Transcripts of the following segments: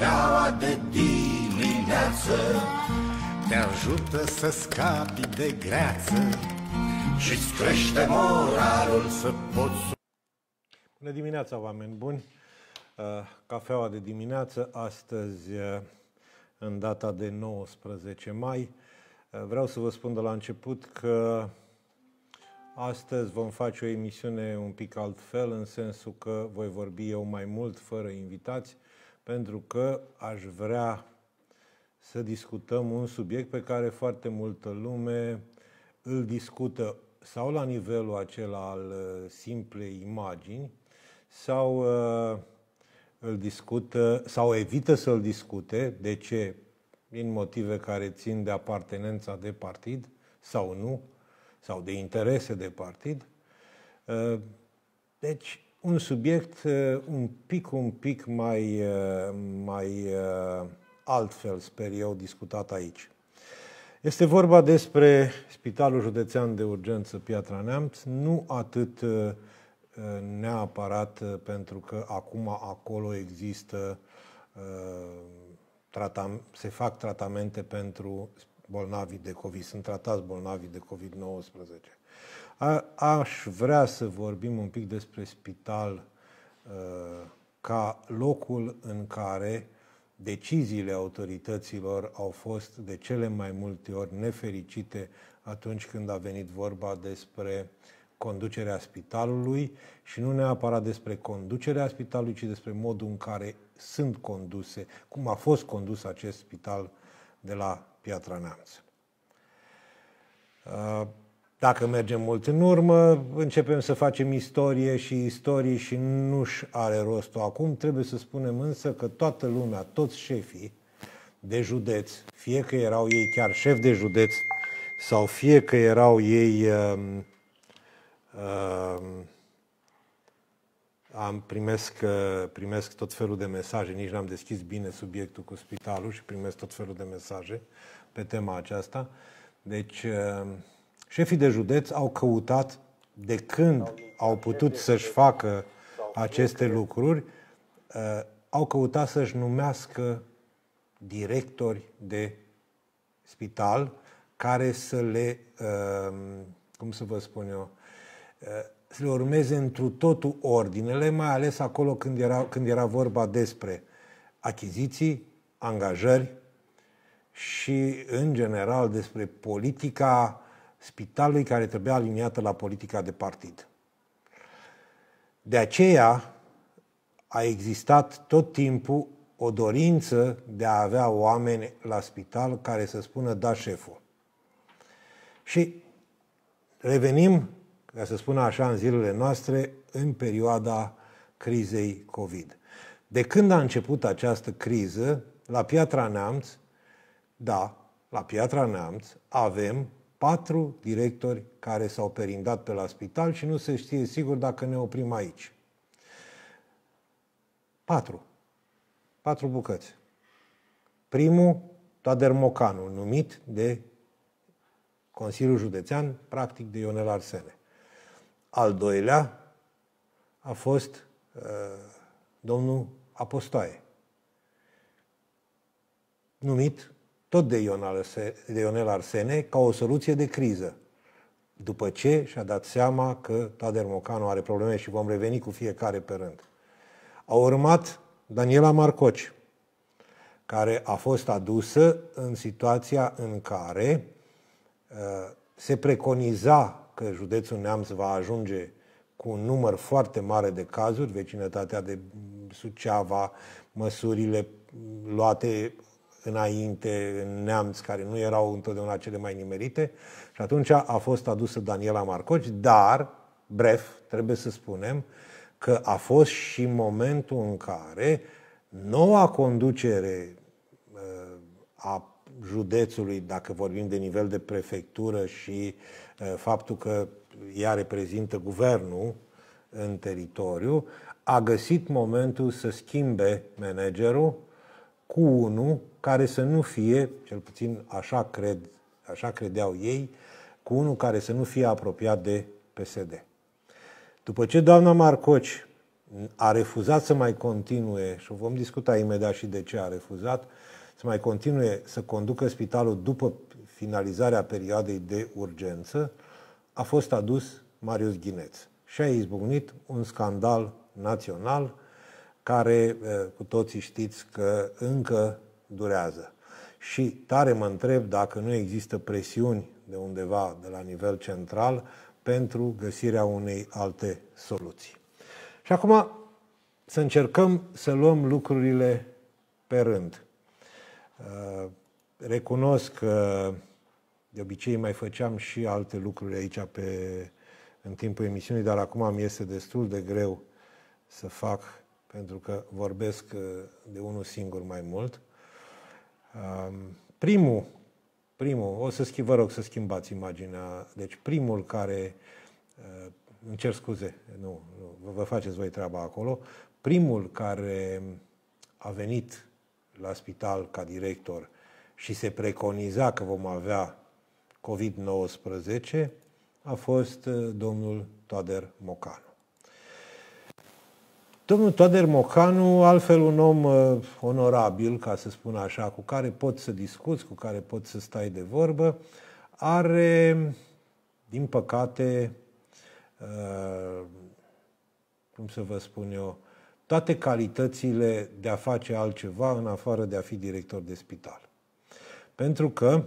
cafeaua de dimineață Te ajută să scapi de greață Și-ți crește moralul să poți... Bună dimineața, oameni buni! Uh, cafeaua de dimineață, astăzi, uh, în data de 19 mai. Uh, vreau să vă spun de la început că Astăzi vom face o emisiune un pic altfel, în sensul că voi vorbi eu mai mult, fără invitați pentru că aș vrea să discutăm un subiect pe care foarte multă lume îl discută sau la nivelul acela al uh, simplei imagini, sau uh, îl discută, sau evită să-l discute, de ce? Din motive care țin de apartenența de partid sau nu, sau de interese de partid. Uh, deci, un subiect uh, un pic, un pic mai, uh, mai uh, altfel, sper eu, discutat aici. Este vorba despre Spitalul Județean de Urgență Piatra Neamț, nu atât neapărat pentru că acum acolo există se fac tratamente pentru bolnavii de COVID, sunt tratați bolnavii de COVID-19 a, aș vrea să vorbim un pic despre spital uh, ca locul în care deciziile autorităților au fost de cele mai multe ori nefericite atunci când a venit vorba despre conducerea spitalului și nu neapărat despre conducerea spitalului, ci despre modul în care sunt conduse, cum a fost condus acest spital de la Piatra Neamț. Uh, dacă mergem mult în urmă, începem să facem istorie și istorie și nu-și are rostul. Acum trebuie să spunem însă că toată lumea, toți șefii de județ, fie că erau ei chiar șef de județ sau fie că erau ei uh, uh, am primesc, uh, primesc tot felul de mesaje, nici n-am deschis bine subiectul cu spitalul și primesc tot felul de mesaje pe tema aceasta. Deci, um, Șefii de județ au căutat de când au putut să-și facă aceste lucruri, uh, au căutat să-și numească directori de spital care să le, uh, cum să vă spun eu, uh, să le urmeze întru totul ordinele, mai ales acolo când era, când era vorba despre achiziții, angajări și, în general, despre politica spitalului care trebuia aliniată la politica de partid. De aceea a existat tot timpul o dorință de a avea oameni la spital care să spună da șeful. Și revenim, ca să spun așa, în zilele noastre, în perioada crizei COVID. De când a început această criză, la Piatra Neamț, da, la Piatra Neamț avem patru directori care s-au perindat pe la spital și nu se știe sigur dacă ne oprim aici. Patru. Patru bucăți. Primul, Toader Mocanu, numit de Consiliul Județean, practic de Ionel Arsene. Al doilea a fost uh, domnul Apostoaie, numit tot de de Ionel Arsene, ca o soluție de criză. După ce și-a dat seama că Tader Mocanu are probleme și vom reveni cu fiecare pe rând. A urmat Daniela Marcoci, care a fost adusă în situația în care uh, se preconiza că județul Neamț va ajunge cu un număr foarte mare de cazuri, vecinătatea de Suceava, măsurile luate înainte, în neamți, care nu erau întotdeauna cele mai nimerite. Și atunci a fost adusă Daniela Marcoci, dar, bref, trebuie să spunem că a fost și momentul în care noua conducere uh, a județului, dacă vorbim de nivel de prefectură și uh, faptul că ea reprezintă guvernul în teritoriu, a găsit momentul să schimbe managerul cu unul care să nu fie, cel puțin așa, cred, așa credeau ei, cu unul care să nu fie apropiat de PSD. După ce doamna Marcoci a refuzat să mai continue, și vom discuta imediat și de ce a refuzat, să mai continue să conducă spitalul după finalizarea perioadei de urgență, a fost adus Marius Ghineț. Și a izbucnit un scandal național care eh, cu toții știți că încă durează. Și tare mă întreb dacă nu există presiuni de undeva, de la nivel central, pentru găsirea unei alte soluții. Și acum să încercăm să luăm lucrurile pe rând. Eh, recunosc că de obicei mai făceam și alte lucruri aici pe, în timpul emisiunii, dar acum mi este destul de greu să fac pentru că vorbesc uh, de unul singur mai mult. Um, primul, primul, o să schimb, vă rog să schimbați imaginea, deci primul care, uh, îmi cer scuze, nu, nu vă faceți voi treaba acolo, primul care a venit la spital ca director și se preconiza că vom avea COVID-19 a fost uh, domnul Toader Mocanu. Domnul Toader Mocanu, altfel un om uh, onorabil, ca să spun așa, cu care poți să discuți, cu care poți să stai de vorbă, are, din păcate, uh, cum să vă spun eu, toate calitățile de a face altceva în afară de a fi director de spital. Pentru că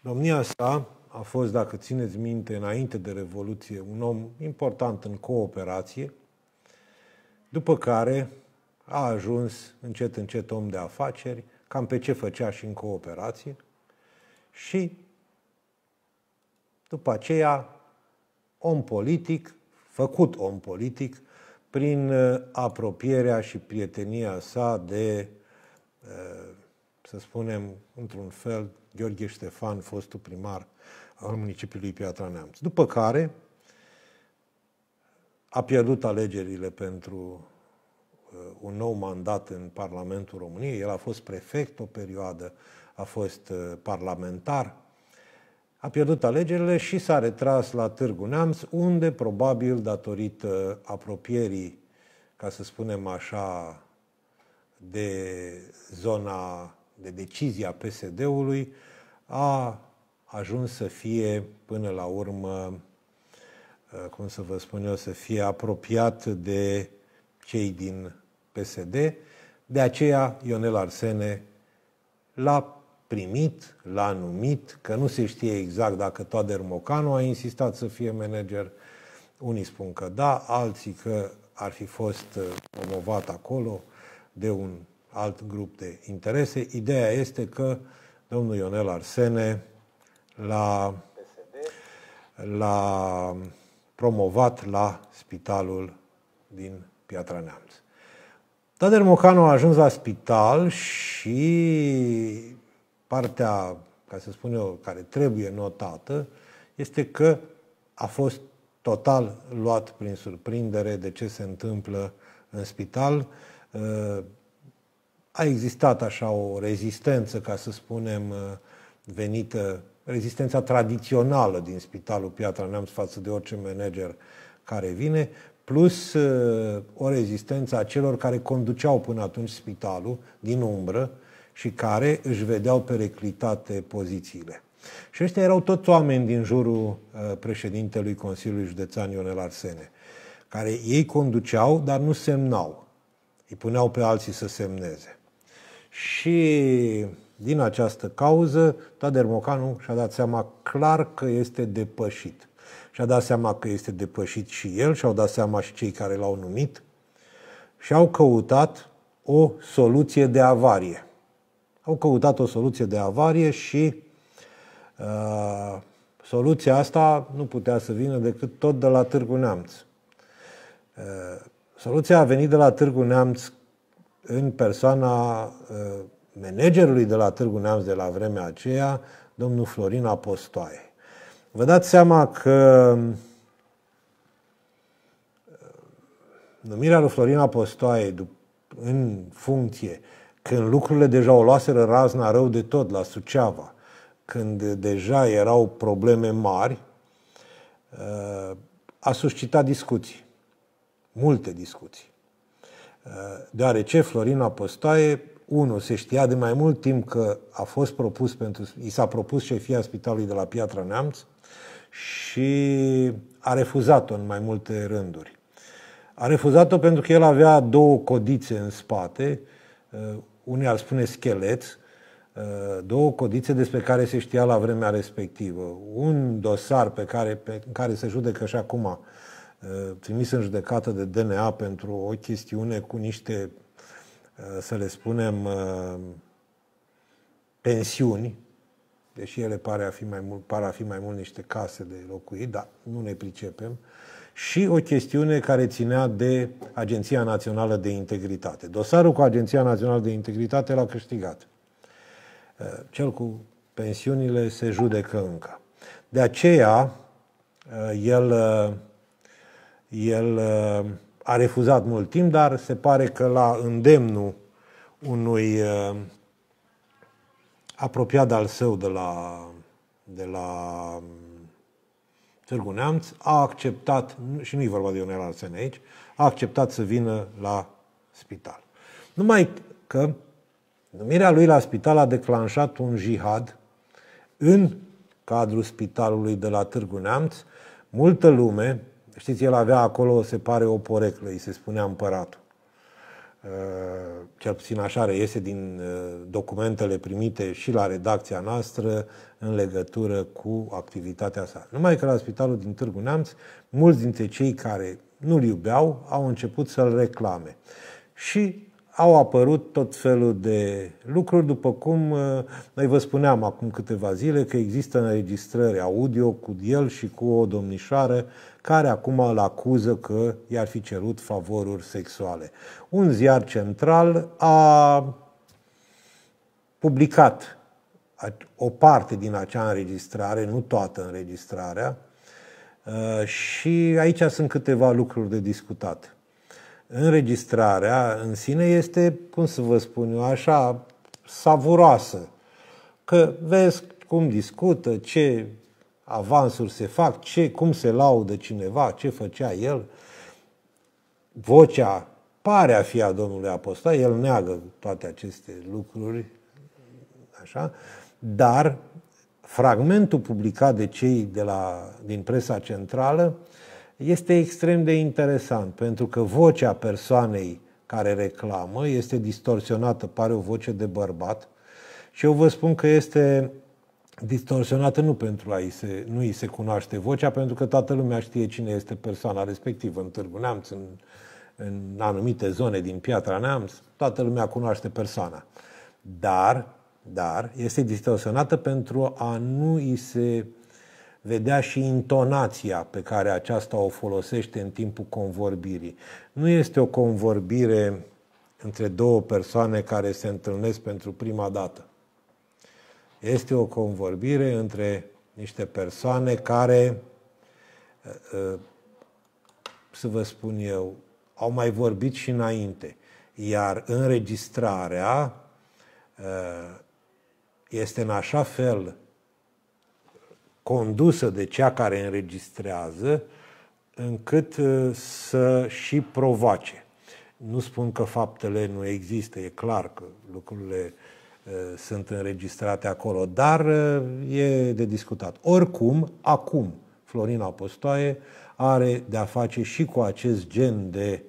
domnia sa a fost, dacă țineți minte, înainte de Revoluție, un om important în cooperație, după care a ajuns încet, încet om de afaceri, cam pe ce făcea și în cooperație și după aceea om politic, făcut om politic, prin uh, apropierea și prietenia sa de, uh, să spunem, într-un fel, Gheorghe Ștefan, fostul primar al municipiului Piatra Neamț. După care, a pierdut alegerile pentru uh, un nou mandat în Parlamentul României. El a fost prefect o perioadă, a fost uh, parlamentar. A pierdut alegerile și s-a retras la Târgu Neamț, unde probabil datorită uh, apropierii, ca să spunem așa, de zona de decizia PSD-ului, a ajuns să fie până la urmă Uh, cum să vă spun eu, să fie apropiat de cei din PSD. De aceea Ionel Arsene l-a primit, l-a numit, că nu se știe exact dacă Toader Mocanu a insistat să fie manager. Unii spun că da, alții că ar fi fost uh, promovat acolo de un alt grup de interese. Ideea este că domnul Ionel Arsene la, la promovat la spitalul din Piatra Neamț. Tader Mocanu a ajuns la spital și partea, ca să spun eu, care trebuie notată, este că a fost total luat prin surprindere de ce se întâmplă în spital. A existat așa o rezistență, ca să spunem, venită rezistența tradițională din Spitalul Piatra Neamț față de orice manager care vine, plus uh, o rezistență a celor care conduceau până atunci spitalul din umbră și care își vedeau pereclitate pozițiile. Și ăștia erau toți oameni din jurul uh, președintelui Consiliului Județean Ionel Arsene, care ei conduceau, dar nu semnau. Îi puneau pe alții să semneze. Și din această cauză, Tader Mocanu și-a dat seama clar că este depășit. Și-a dat seama că este depășit și el, și-au dat seama și cei care l-au numit, și-au căutat o soluție de avarie. Au căutat o soluție de avarie și uh, soluția asta nu putea să vină decât tot de la Târgu Neamț. Uh, soluția a venit de la Târgu Neamț în persoana uh, managerului de la Târgu Neamț de la vremea aceea, domnul Florin Apostoaie. Vă dați seama că uh, numirea lui Florin Apostoaie în funcție, când lucrurile deja o luaseră razna rău de tot la Suceava, când deja erau probleme mari, uh, a suscitat discuții, multe discuții. Uh, deoarece Florin Apostoaie Unu, se știa de mai mult timp că a fost propus pentru, i s-a propus șefia spitalului de la Piatra Neamț și a refuzat-o în mai multe rânduri. A refuzat-o pentru că el avea două codițe în spate, uh, unii ar spune schelet, uh, două codițe despre care se știa la vremea respectivă. Un dosar pe care, pe care se judecă și acum, uh, trimis în judecată de DNA pentru o chestiune cu niște Eh, să le spunem, eh, pensiuni, deși ele pare a fi mai mult, par a fi mai mult niște case de locuit, dar nu ne pricepem, și o chestiune care ținea de Agenția Națională de Integritate. Dosarul cu Agenția Națională de Integritate l-a câștigat. Eh, cel cu pensiunile se judecă încă. De aceea, el, el a refuzat mult timp, dar se pare că la îndemnul unui uh, apropiat al său de la, de la um, Târgu Neamț, a acceptat, și nu e vorba de Ionel Arsene aici, a acceptat să vină la spital. Numai că numirea lui la spital a declanșat un jihad în cadrul spitalului de la Târgu Neamț. Multă lume, Știți, el avea acolo, se pare, o poreclă, îi se spunea împăratul. Uh, cel puțin așa reiese din uh, documentele primite și la redacția noastră în legătură cu activitatea sa. Numai că la spitalul din Târgu Neamț, mulți dintre cei care nu-l iubeau au început să-l reclame. Și au apărut tot felul de lucruri, după cum uh, noi vă spuneam acum câteva zile că există înregistrări audio cu el și cu o domnișoară care acum îl acuză că i-ar fi cerut favoruri sexuale. Un ziar central a publicat o parte din acea înregistrare, nu toată înregistrarea, uh, și aici sunt câteva lucruri de discutat înregistrarea în sine este, cum să vă spun eu, așa savuroasă. Că vezi cum discută, ce avansuri se fac, ce, cum se laudă cineva, ce făcea el. Vocea pare a fi a Domnului Apostol, el neagă toate aceste lucruri, așa, dar fragmentul publicat de cei de la, din presa centrală este extrem de interesant, pentru că vocea persoanei care reclamă este distorsionată, pare o voce de bărbat și eu vă spun că este distorsionată nu pentru a i se, nu îi se cunoaște vocea, pentru că toată lumea știe cine este persoana respectivă în Târgu Neamț, în, în anumite zone din Piatra Neamț, toată lumea cunoaște persoana. Dar, dar, este distorsionată pentru a nu îi se vedea și intonația pe care aceasta o folosește în timpul convorbirii. Nu este o convorbire între două persoane care se întâlnesc pentru prima dată. Este o convorbire între niște persoane care, uh, uh, să vă spun eu, au mai vorbit și înainte. Iar înregistrarea uh, este în așa fel condusă de cea care înregistrează, încât uh, să și provoace. Nu spun că faptele nu există, e clar că lucrurile uh, sunt înregistrate acolo, dar uh, e de discutat. Oricum, acum, Florina Apostoaie are de-a face și cu acest gen de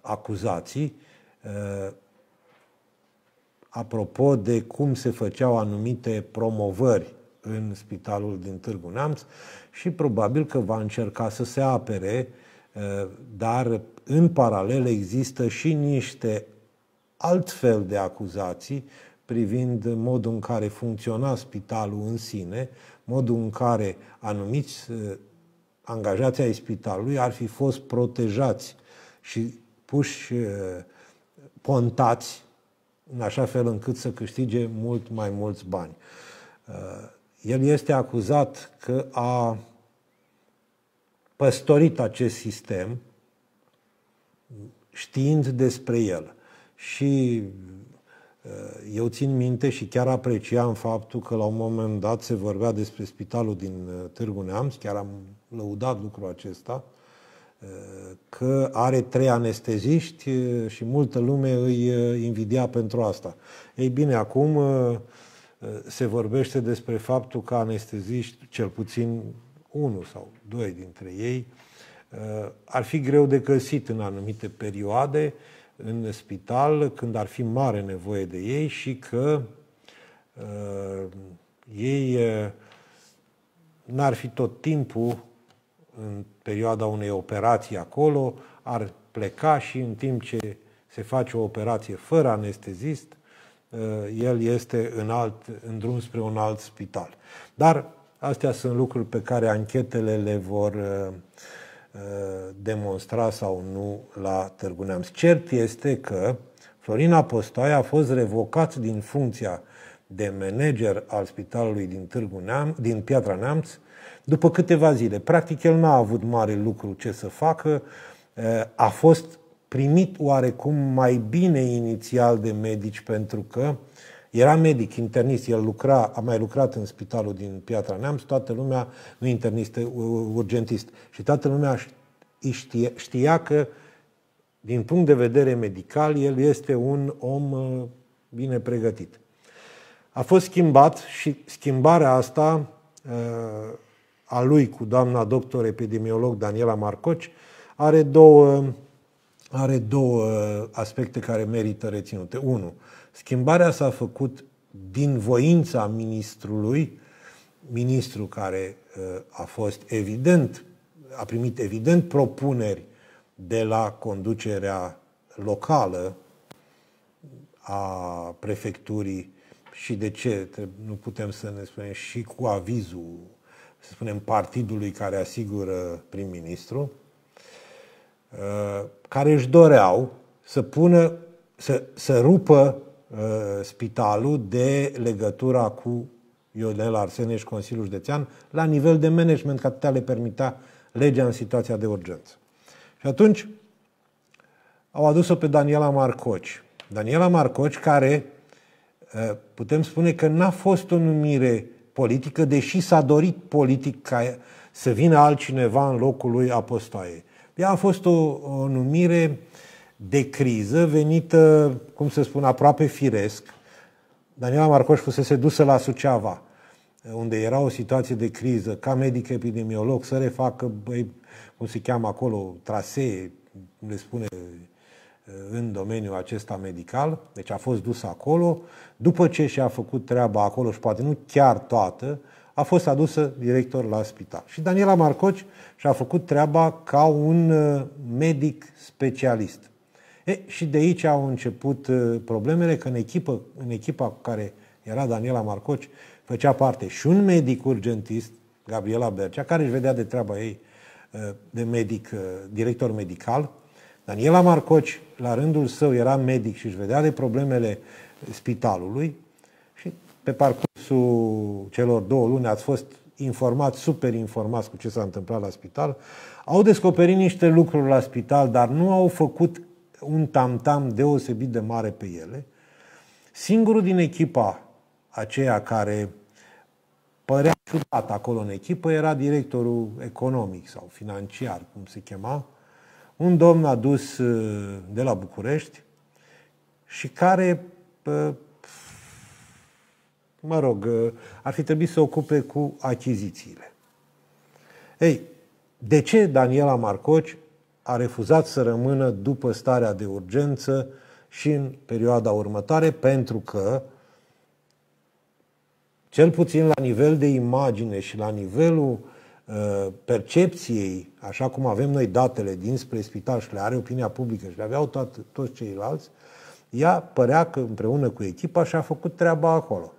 acuzații. Apropo de cum se făceau anumite promovări în spitalul din Târgu Neamț și probabil că va încerca să se apere, eh, dar în paralel există și niște altfel de acuzații privind modul în care funcționa spitalul în sine, modul în care anumiți eh, angajații ai spitalului ar fi fost protejați și puși eh, pontați în așa fel încât să câștige mult mai mulți bani el este acuzat că a păstorit acest sistem știind despre el. Și uh, eu țin minte și chiar apreciam faptul că la un moment dat se vorbea despre spitalul din uh, Târgu Neamț, chiar am lăudat lucrul acesta, uh, că are trei anesteziști și multă lume îi invidia pentru asta. Ei bine, acum se vorbește despre faptul că anesteziști, cel puțin unul sau doi dintre ei, uh, ar fi greu de găsit în anumite perioade în spital când ar fi mare nevoie de ei și că uh, ei uh, n-ar fi tot timpul în perioada unei operații acolo, ar pleca și în timp ce se face o operație fără anestezist, Eh, el este în, alt, în drum spre un alt spital. Dar astea sunt lucruri pe care anchetele le vor eh, eh, demonstra sau nu la Târgu Neamț. Cert este că Florin Apostoaia a fost revocat din funcția de manager al spitalului din, Târgu Neam, din Piatra Neamț după câteva zile. Practic el n-a avut mare lucru ce să facă, a fost primit oarecum mai bine inițial de medici pentru că era medic, internist, el lucra, a mai lucrat în spitalul din Piatra Neamț, toată lumea, nu internist, urgentist, și toată lumea știa, știa că, din punct de vedere medical, el este un om uh, bine pregătit. A fost schimbat și schimbarea asta uh, a lui cu doamna doctor epidemiolog Daniela Marcoci are două are două uh, aspecte care merită reținute. Unu, schimbarea s-a făcut din voința ministrului, ministru care uh, a fost evident, a primit evident propuneri de la conducerea locală a prefecturii și de ce nu putem să ne spunem și cu avizul, să spunem, partidului care asigură prim-ministru. Uh, care își doreau să pună, să, să rupă uh, spitalul de legătura cu Ionel Arseneș, Consiliul Județean, la nivel de management, că atâta le permita legea în situația de urgență. Și atunci au adus-o pe Daniela Marcoci. Daniela Marcoci, care uh, putem spune că n-a fost o numire politică, deși s-a dorit politic ca să vină altcineva în locul lui Apostoaiei. Ea a fost o, o numire de criză venită, cum să spun, aproape firesc. Daniela Marcoș fusese dusă la Suceava, unde era o situație de criză, ca medic epidemiolog, să refacă, băi, cum se cheamă acolo, trasee, cum le spune în domeniul acesta medical, deci a fost dusă acolo, după ce și-a făcut treaba acolo și poate nu chiar toată, a fost adusă director la spital. Și Daniela Marcoci și-a făcut treaba ca un uh, medic specialist. E, și de aici au început uh, problemele, că în, echipă, în echipa care era Daniela Marcoci făcea parte și un medic urgentist, Gabriela Bercea, care își vedea de treaba ei uh, de medic, director medical. Daniela Marcoci, la rândul său, era medic și își vedea de problemele spitalului. Pe parcursul celor două luni ați fost informați, super informați cu ce s-a întâmplat la spital. Au descoperit niște lucruri la spital, dar nu au făcut un tamtam deosebit de mare pe ele. Singurul din echipa aceea care părea ciudat acolo în echipă era directorul economic sau financiar, cum se chema, un domn adus uh, de la București și care uh, mă rog, ă, ar fi trebuit să ocupe cu achizițiile. Ei, de ce Daniela Marcoci a refuzat să rămână după starea de urgență și în perioada următoare? Pentru că, cel puțin la nivel de imagine și la nivelul uh, percepției, așa cum avem noi datele dinspre spital și le are opinia publică și le aveau toate, toți ceilalți, ea părea că împreună cu echipa și-a făcut treaba acolo.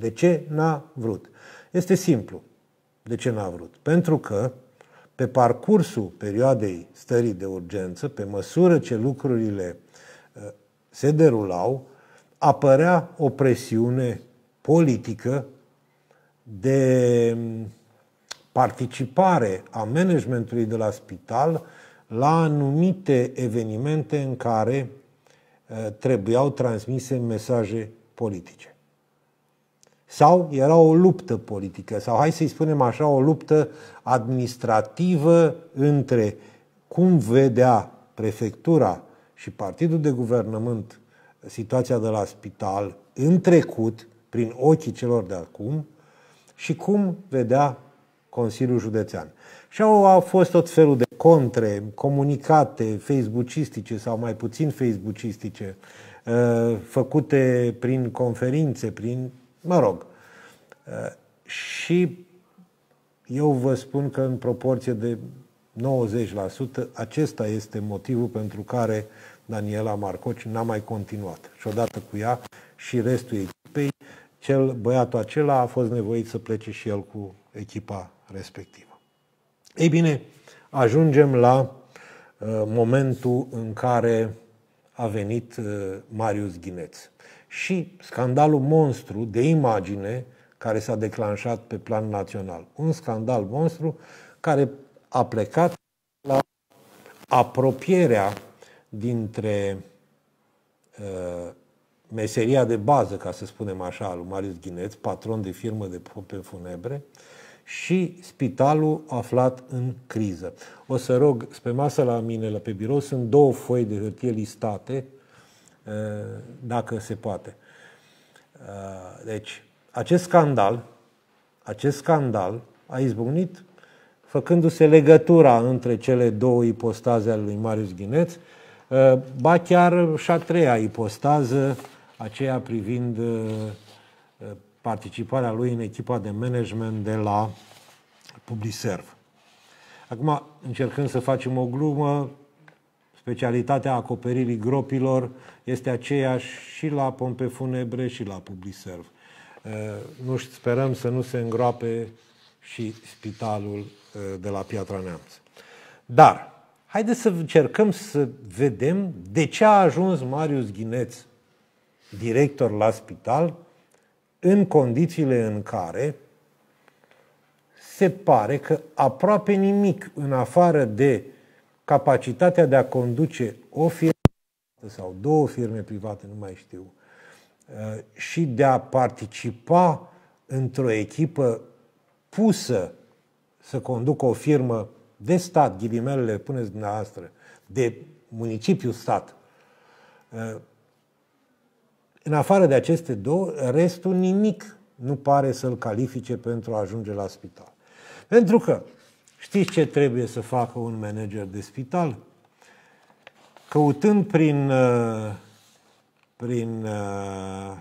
De ce n-a vrut? Este simplu. De ce n-a vrut? Pentru că pe parcursul perioadei stării de urgență, pe măsură ce lucrurile uh, se derulau, apărea o presiune politică de mm, participare a managementului de la spital la anumite evenimente în care uh, trebuiau transmise mesaje politice sau era o luptă politică, sau hai să-i spunem așa, o luptă administrativă între cum vedea prefectura și partidul de guvernământ situația de la spital în trecut, prin ochii celor de acum, și cum vedea Consiliul Județean. Și au, fost tot felul de contre, comunicate facebookistice sau mai puțin facebookistice, uh, făcute prin conferințe, prin Mă rog. Eh, și eu vă spun că în proporție de 90% acesta este motivul pentru care Daniela Marcoci n-a mai continuat. Și odată cu ea și restul echipei, cel băiatul acela a fost nevoit să plece și el cu echipa respectivă. Ei bine, ajungem la uh, momentul în care a venit uh, Marius Ghineț și scandalul monstru de imagine care s-a declanșat pe plan național. Un scandal monstru care a plecat la apropierea dintre uh, meseria de bază, ca să spunem așa, al lui Marius Ghineț, patron de firmă de pe funebre, și spitalul aflat în criză. O să rog, spre masă la mine, la pe birou, sunt două foi de hârtie listate, Eh, dacă se poate. Eh, deci, acest scandal, acest scandal a izbucnit făcându-se legătura între cele două ipostaze ale lui Marius Ghineț, eh, ba chiar și a treia ipostază, aceea privind participarea lui în echipa de management de la Publiserv. Acum, încercând să facem o glumă, specialitatea acoperirii gropilor este aceeași și la pompe funebre și la publiserv. Uh, nu sperăm să nu se îngroape și spitalul uh, de la Piatra Neamț. Dar, haideți să încercăm să vedem de ce a ajuns Marius Ghineț, director la spital, în condițiile în care se pare că aproape nimic în afară de uh, capacitatea de a conduce o firmă sau două firme private, nu mai știu, uh, și de a participa într-o echipă pusă să conducă o firmă de stat, ghilimelele puneți dumneavoastră, de municipiu stat. Uh, în afară de aceste două, restul nimic nu pare să-l califice pentru a ajunge la spital. Pentru că Știți ce trebuie să facă un manager de spital? Căutând prin, uh, prin uh,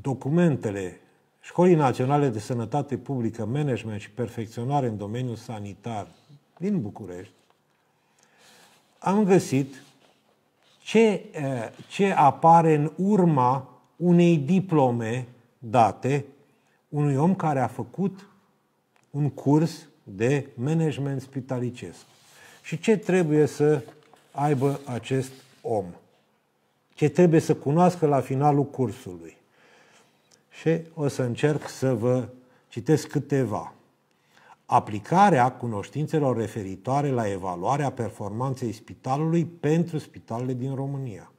documentele Școlii Naționale de Sănătate Publică, Management și Perfecționare în domeniul sanitar din București, am găsit ce, uh, ce apare în urma unei diplome date unui om care a făcut un curs de management spitalicesc. Și ce trebuie să aibă acest om? Ce trebuie să cunoască la finalul cursului? Și o să încerc să vă citesc câteva. Aplicarea cunoștințelor referitoare la evaluarea performanței spitalului pentru spitalele din România.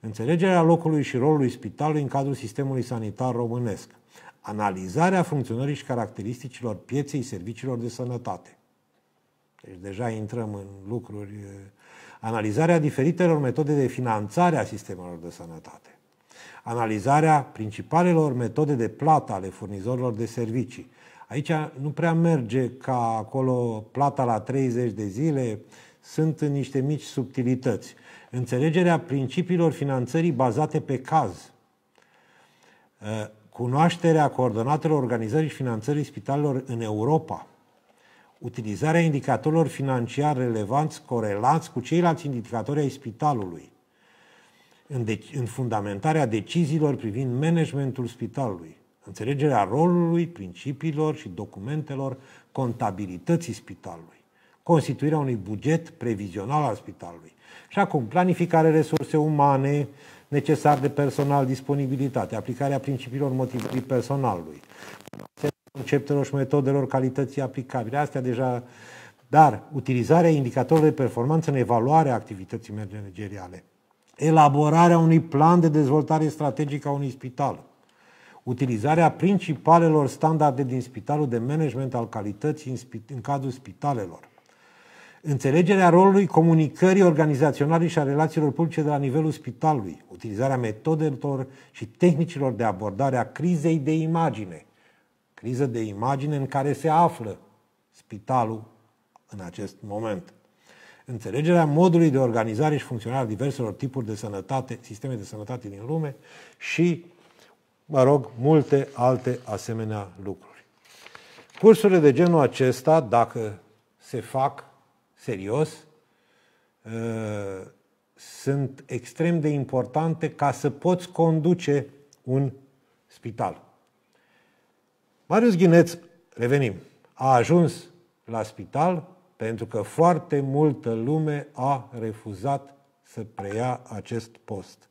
Înțelegerea locului și rolului spitalului în cadrul sistemului sanitar românesc analizarea funcționării și caracteristicilor pieței serviciilor de sănătate. Deci deja intrăm în lucruri. Analizarea diferitelor metode de finanțare a sistemelor de sănătate. Analizarea principalelor metode de plată ale furnizorilor de servicii. Aici nu prea merge ca acolo plata la 30 de zile, sunt niște mici subtilități. Înțelegerea principiilor finanțării bazate pe caz cunoașterea coordonatelor organizării și finanțării spitalelor în Europa, utilizarea indicatorilor financiari relevanți corelați cu ceilalți indicatori ai spitalului, în, de- deci, în fundamentarea deciziilor privind managementul spitalului, înțelegerea rolului, principiilor și documentelor contabilității spitalului, constituirea unui buget previzional al spitalului. Și acum, planificare resurse umane, necesar de personal, disponibilitate, aplicarea principiilor motivului personalului, conceptelor și metodelor calității aplicabile. Astea deja dar utilizarea indicatorilor de performanță în evaluarea activității manageriale, elaborarea unui plan de dezvoltare strategică a unui spital, utilizarea principalelor standarde din spitalul de management al calității în, în cadrul spitalelor, Înțelegerea rolului comunicării organizaționale și a relațiilor publice de la nivelul spitalului, utilizarea metodelor și tehnicilor de abordare a crizei de imagine, criză de imagine în care se află spitalul în acest moment. Înțelegerea modului de organizare și funcționare a diverselor tipuri de sănătate, sisteme de sănătate din lume și, mă rog, multe alte asemenea lucruri. Cursurile de genul acesta, dacă se fac serios, ă, sunt extrem de importante ca să poți conduce un spital. Marius Ghineț, revenim, a ajuns la spital pentru că foarte multă lume a refuzat să preia acest post.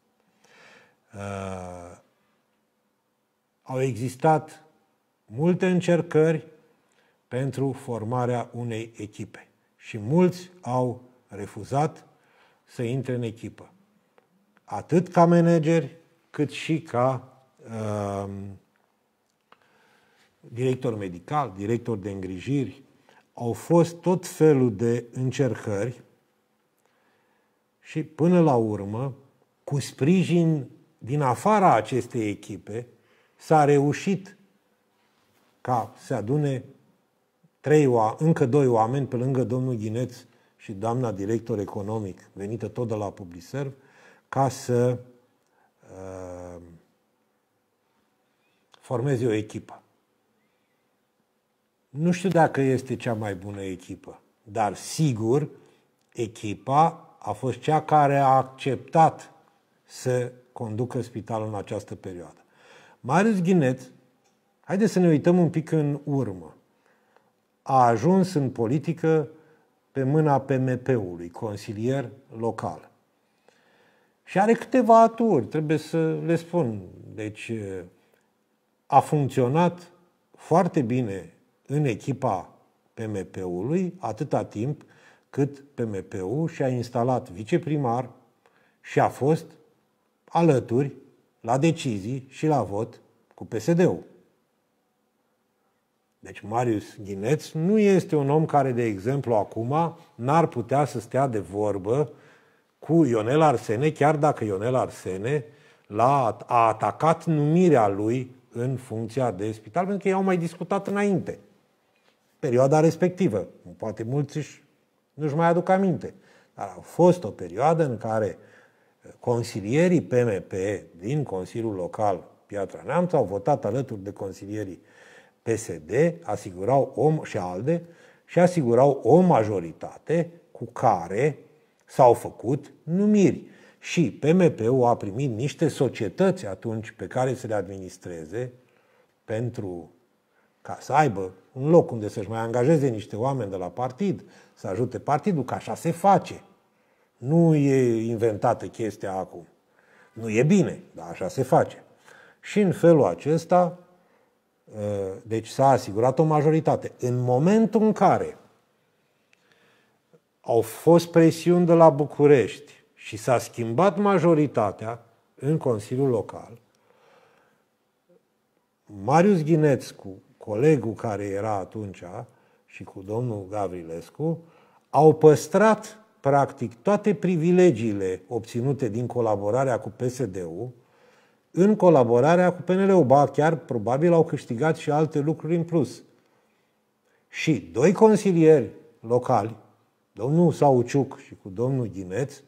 Uh, au existat multe încercări pentru formarea unei echipe și mulți au refuzat să intre în echipă. Atât ca manageri, cât și ca uh, director medical, director de îngrijiri. Au fost tot felul de încercări și până la urmă, cu sprijin din afara acestei echipe, s-a reușit ca să adune trei, încă doi oameni pe lângă domnul Ghineț și doamna director economic, venită tot de la Publiserv, ca să uh, formeze o echipă. Nu știu dacă este cea mai bună echipă, dar sigur echipa a fost cea care a acceptat să conducă spitalul în această perioadă. Marius Ghineț, haideți să ne uităm un pic în urmă a ajuns în politică pe mâna PMP-ului, consilier local. Și are câteva aturi, trebuie să le spun. Deci a funcționat foarte bine în echipa PMP-ului atâta timp cât PMP-ul și-a instalat viceprimar și a fost alături la decizii și la vot cu PSD-ul. Deci Marius Ghineț nu este un om care, de exemplu, acum n-ar putea să stea de vorbă cu Ionel Arsene, chiar dacă Ionel Arsene l-a, a atacat numirea lui în funcția de spital, pentru că ei au mai discutat înainte, perioada respectivă. Poate mulți nu-și mai aduc aminte. Dar a fost o perioadă în care uh, consilierii PMP din Consiliul Local Piatra Neamț au votat alături de consilierii PSD asigurau o, și ALDE și asigurau o majoritate cu care s-au făcut numiri. Și PMP-ul a primit niște societăți atunci pe care să le administreze pentru ca să aibă un loc unde să-și mai angajeze niște oameni de la partid, să ajute partidul, că așa se face. Nu e inventată chestia acum. Nu e bine, dar așa se face. Și în felul acesta, Eh, deci s-a asigurat o majoritate. În momentul în care au fost presiuni de la București și s-a schimbat majoritatea în Consiliul Local, Marius Ghinețcu, colegul care era atunci și cu domnul Gavrilescu, au păstrat practic toate privilegiile obținute din colaborarea cu PSD-ul în colaborarea cu PNL-ul. Ba, chiar probabil au câștigat și alte lucruri în plus. Și doi consilieri locali, domnul Sauciuc și cu domnul Ghimeț,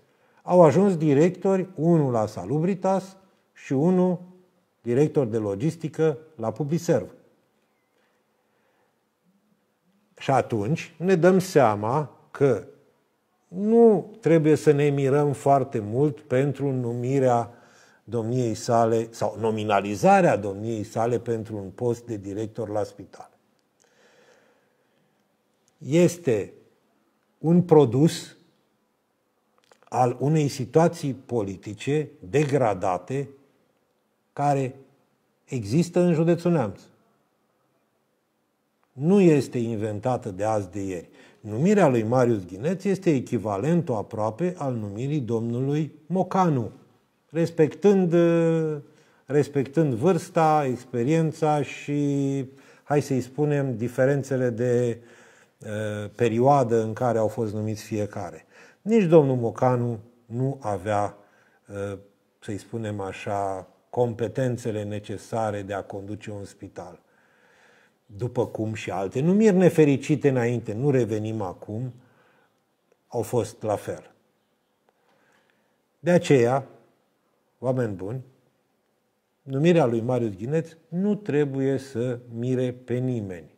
au ajuns directori, unul la Salubritas și unul director de logistică la Publiserv. Și atunci ne dăm seama că nu trebuie să ne mirăm foarte mult pentru numirea domniei sale sau nominalizarea domniei sale pentru un post de director la spital. Este un produs al unei situații politice degradate care există în județul Neamț. Nu este inventată de azi de ieri. Numirea lui Marius Ghineț este echivalentul aproape al numirii domnului Mocanu respectând, respectând vârsta, experiența și, hai să-i spunem, diferențele de uh, perioadă în care au fost numiți fiecare. Nici domnul Mocanu nu avea, uh, să-i spunem așa, competențele necesare de a conduce un spital. După cum și alte numiri nefericite înainte, nu revenim acum, au fost la fel. De aceea, Oameni buni, numirea lui Marius Ghineț nu trebuie să mire pe nimeni.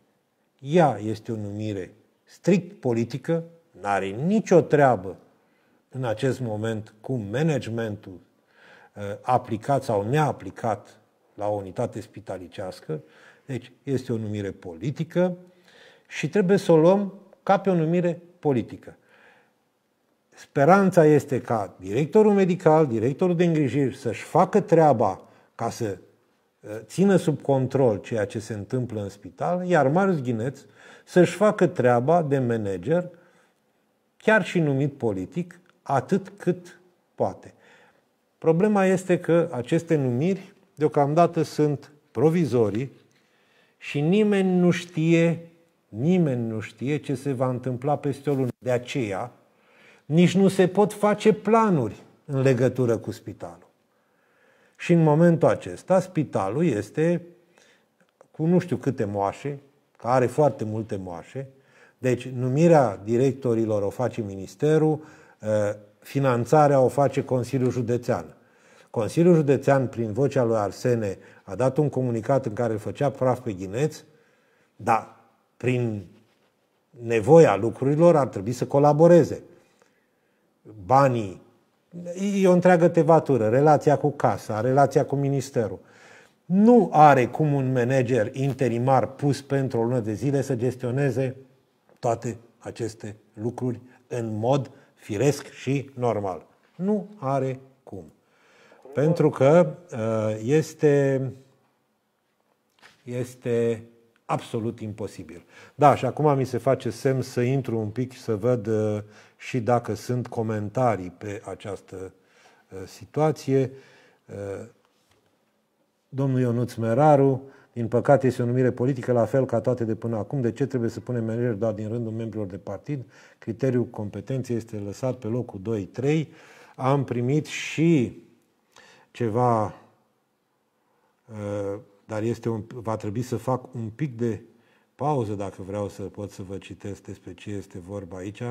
Ea este o numire strict politică, n-are nicio treabă în acest moment cu managementul uh, aplicat sau neaplicat la o unitate spitalicească, deci este o numire politică și trebuie să o luăm ca pe o numire politică. Speranța este ca directorul medical, directorul de îngrijiri să-și facă treaba ca să uh, țină sub control ceea ce se întâmplă în spital, iar Marius Ghineț să-și facă treaba de manager, chiar și numit politic, atât cât poate. Problema este că aceste numiri deocamdată sunt provizorii și nimeni nu știe, nimeni nu știe ce se va întâmpla peste o lună. De aceea, nici nu se pot face planuri în legătură cu spitalul. Și în momentul acesta, spitalul este cu nu știu câte moașe, că are foarte multe moașe, deci numirea directorilor o face ministerul, ă, finanțarea o face Consiliul Județean. Consiliul Județean, prin vocea lui Arsene, a dat un comunicat în care îl făcea praf pe ghineț, dar prin nevoia lucrurilor ar trebui să colaboreze banii, e o întreagă tevatură, relația cu casa, relația cu ministerul. Nu are cum un manager interimar pus pentru o lună de zile să gestioneze toate aceste lucruri în mod firesc și normal. Nu are cum. Pentru că uh, este, este absolut imposibil. Da, și acum mi se face semn să intru un pic și să văd uh, și dacă sunt comentarii pe această uh, situație. Uh, domnul Ionuț Meraru, din păcate este o numire politică, la fel ca toate de până acum. De ce trebuie să punem manager doar din rândul membrilor de partid? Criteriul competenței este lăsat pe locul 2-3. Am primit și ceva, uh, dar este un, va trebui să fac un pic de pauză dacă vreau să pot să vă citesc despre ce este vorba aici.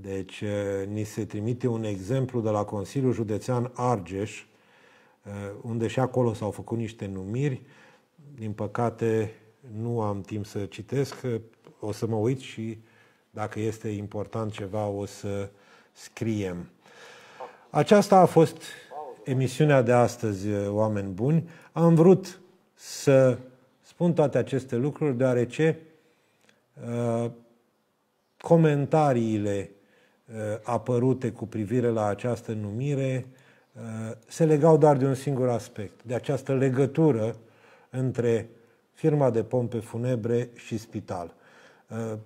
Deci eh, ni se trimite un exemplu de la Consiliul Județean Argeș, eh, unde și acolo s-au făcut niște numiri. Din păcate nu am timp să citesc, o să mă uit și dacă este important ceva o să scriem. Aceasta a fost emisiunea de astăzi, eh, oameni buni. Am vrut să spun toate aceste lucruri deoarece uh, comentariile Uh, apărute cu privire la această numire uh, se legau doar de un singur aspect, de această legătură între firma de pompe funebre și spital. Uh,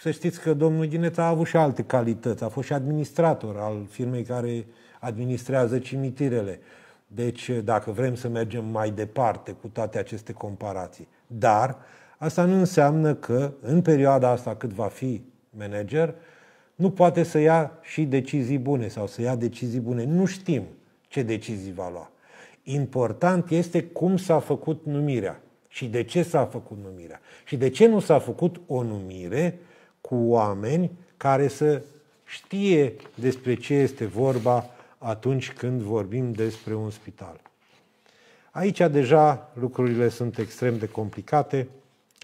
să știți că domnul Ghineța a avut și alte calități, a fost și administrator al firmei care administrează cimitirele. Deci, dacă vrem să mergem mai departe cu toate aceste comparații. Dar asta nu înseamnă că în perioada asta cât va fi manager, nu poate să ia și decizii bune sau să ia decizii bune. Nu știm ce decizii va lua. Important este cum s-a făcut numirea și de ce s-a făcut numirea și de ce nu s-a făcut o numire cu oameni care să știe despre ce este vorba atunci când vorbim despre un spital. Aici deja lucrurile sunt extrem de complicate.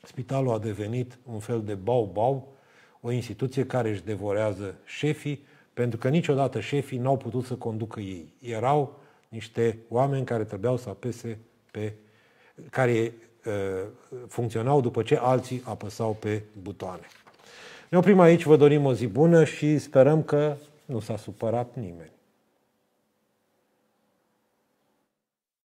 Spitalul a devenit un fel de bau-bau o instituție care își devorează șefii, pentru că niciodată șefii n-au putut să conducă ei. Erau niște oameni care trebuiau să apese pe care uh, funcționau după ce alții apăsau pe butoane. Ne oprim aici, vă dorim o zi bună și sperăm că nu s-a supărat nimeni.